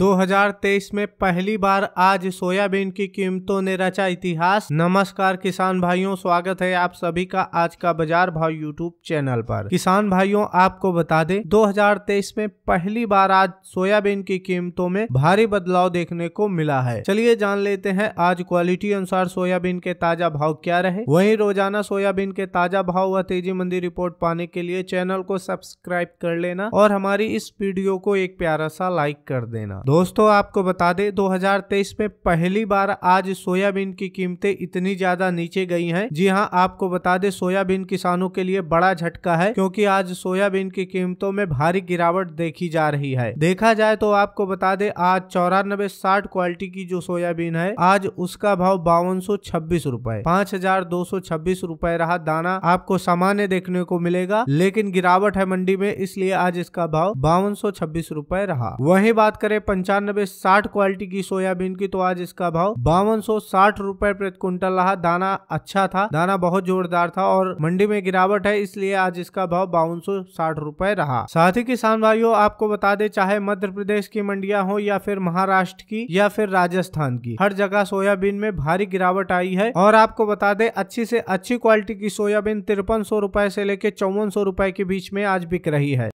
2023 में पहली बार आज सोयाबीन की कीमतों ने रचा इतिहास नमस्कार किसान भाइयों स्वागत है आप सभी का आज का बाजार भाव यूट्यूब चैनल पर किसान भाइयों आपको बता दें 2023 में पहली बार आज सोयाबीन की कीमतों में भारी बदलाव देखने को मिला है चलिए जान लेते हैं आज क्वालिटी अनुसार सोयाबीन के ताजा भाव क्या रहे वही रोजाना सोयाबीन के ताजा भाव व तेजी मंदी रिपोर्ट पाने के लिए चैनल को सब्सक्राइब कर लेना और हमारी इस वीडियो को एक प्यारा सा लाइक कर देना करना दोस्तों आपको बता दे 2023 में पहली बार आज सोयाबीन की कीमतें इतनी ज्यादा नीचे गई हैं जी हाँ आपको बता दे सोयाबीन किसानों के लिए बड़ा झटका है क्योंकि आज सोयाबीन की कीमतों में भारी गिरावट देखी जा रही है देखा जाए तो आपको बता दे आज चौरानबे साठ क्वालिटी की जो सोयाबीन है आज उसका भाव बावन सौ छब्बीस रूपए पाँच हजार दो सौ छब्बीस रूपए रहा दाना आपको सामान्य देखने को मिलेगा लेकिन गिरावट है मंडी में इसलिए आज इसका भाव बावन सौ छब्बीस रूपए रहा वही बात करें पंचानबे साठ क्वालिटी की सोयाबीन की तो आज इसका भाव बावन सौ साठ रूपए प्रति क्विंटल रहा दाना अच्छा था दाना बहुत जोरदार था और मंडी में गिरावट है इसलिए आज इसका भाव बावन सौ साठ रूपए रहा साथ ही किसान भाइयों आपको बता दे चाहे मध्य प्रदेश की मंडिया हो या फिर महाराष्ट्र की या फिर राजस्थान की हर जगह सोयाबीन में भारी गिरावट आई है और आपको बता दे अच्छी से अच्छी क्वालिटी की सोयाबीन तिरपन सौ रूपये से लेकर चौवन सौ रूपए के बीच में आज बिक रही है